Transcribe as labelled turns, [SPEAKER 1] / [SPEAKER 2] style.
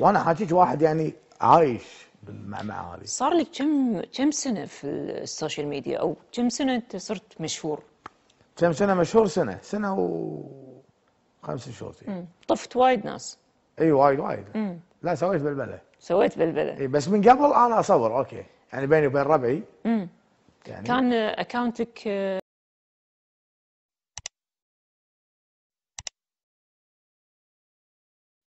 [SPEAKER 1] وانا حاجيك واحد يعني عايش بالمعمعه هذه صار لك كم كم سنه في السوشيال ميديا او كم سنه انت صرت مشهور؟
[SPEAKER 2] كم سنه مشهور سنه سنه و خمس شهور
[SPEAKER 3] طفت وايد
[SPEAKER 4] ناس
[SPEAKER 2] اي وايد وايد مم. لا سويت بلبله سويت بلبله اي بس من قبل انا
[SPEAKER 4] اصور اوكي يعني بيني وبين ربعي يعني كان
[SPEAKER 5] اكونتك